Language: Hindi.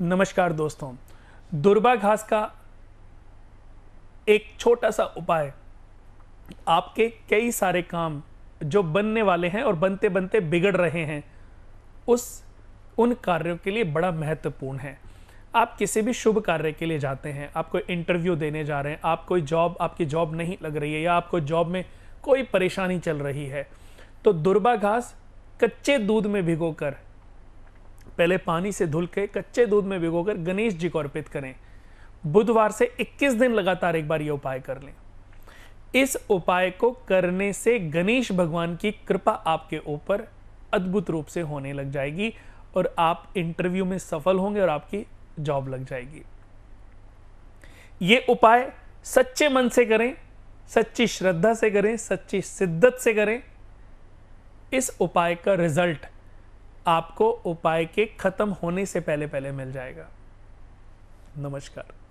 नमस्कार दोस्तों दुर्बा घास का एक छोटा सा उपाय आपके कई सारे काम जो बनने वाले हैं और बनते बनते बिगड़ रहे हैं उस उन कार्यों के लिए बड़ा महत्वपूर्ण है आप किसी भी शुभ कार्य के लिए जाते हैं आप कोई इंटरव्यू देने जा रहे हैं आप कोई जॉब आपकी जॉब नहीं लग रही है या आपको जॉब में कोई परेशानी चल रही है तो दुर्बा घास कच्चे दूध में भिगोकर पहले पानी से धुल के कच्चे दूध में भिगोकर गणेश जी को अर्पित करें बुधवार से 21 दिन लगातार एक बार ये उपाय कर लें इस उपाय को करने से गणेश भगवान की कृपा आपके ऊपर अद्भुत रूप से होने लग जाएगी और आप इंटरव्यू में सफल होंगे और आपकी जॉब लग जाएगी ये उपाय सच्चे मन से करें सच्ची श्रद्धा से करें सच्ची सिद्धत से करें इस उपाय का रिजल्ट आपको उपाय के खत्म होने से पहले पहले मिल जाएगा नमस्कार